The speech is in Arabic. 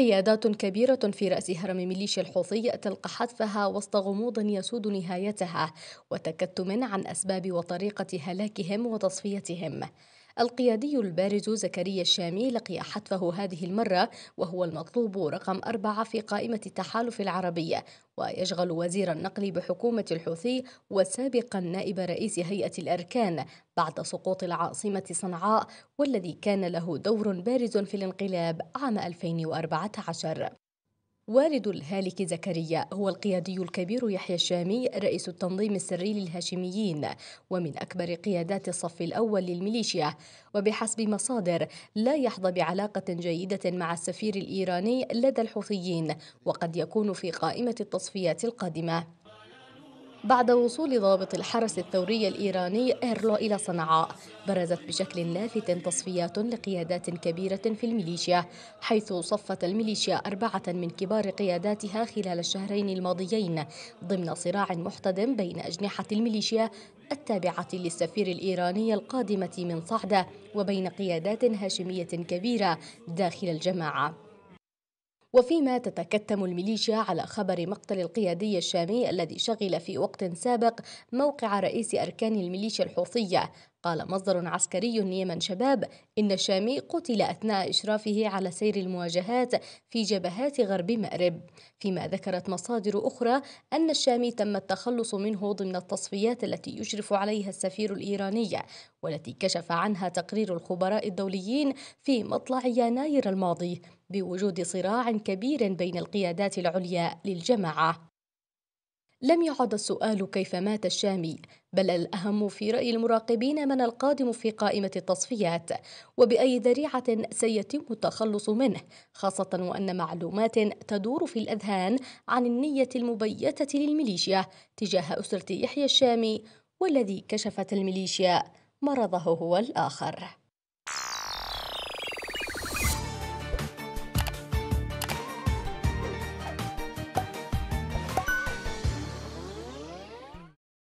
قيادات كبيرة في رأس هرم ميليشيا الحوثي تلقى حتفها وسط غموض يسود نهايتها وتكتم عن أسباب وطريقة هلاكهم وتصفيتهم القيادي البارز زكريا الشامي لقي حتفه هذه المرة وهو المطلوب رقم أربعة في قائمة التحالف العربية ويشغل وزير النقل بحكومة الحوثي وسابقا نائب رئيس هيئة الأركان بعد سقوط العاصمة صنعاء والذي كان له دور بارز في الانقلاب عام 2014 والد الهالك زكريا هو القيادي الكبير يحيى الشامي رئيس التنظيم السري للهاشميين ومن أكبر قيادات الصف الأول للميليشيا وبحسب مصادر لا يحظى بعلاقة جيدة مع السفير الإيراني لدى الحوثيين وقد يكون في قائمة التصفيات القادمة بعد وصول ضابط الحرس الثوري الإيراني إيرلو إلى صنعاء برزت بشكل لافت تصفيات لقيادات كبيرة في الميليشيا حيث صفت الميليشيا أربعة من كبار قياداتها خلال الشهرين الماضيين ضمن صراع محتدم بين أجنحة الميليشيا التابعة للسفير الإيراني القادمة من صعدة وبين قيادات هاشمية كبيرة داخل الجماعة وفيما تتكتم الميليشيا على خبر مقتل القيادي الشامي الذي شغل في وقت سابق موقع رئيس أركان الميليشيا الحوثية قال مصدر عسكري يمن شباب إن الشامي قتل أثناء إشرافه على سير المواجهات في جبهات غرب مأرب فيما ذكرت مصادر أخرى أن الشامي تم التخلص منه ضمن التصفيات التي يشرف عليها السفير الإيراني والتي كشف عنها تقرير الخبراء الدوليين في مطلع يناير الماضي بوجود صراع كبير بين القيادات العليا للجماعه لم يعد السؤال كيف مات الشامي بل الأهم في رأي المراقبين من القادم في قائمة التصفيات وبأي ذريعة سيتم التخلص منه خاصة وأن معلومات تدور في الأذهان عن النية المبيتة للميليشيا تجاه أسرة يحيى الشامي والذي كشفت الميليشيا مرضه هو الآخر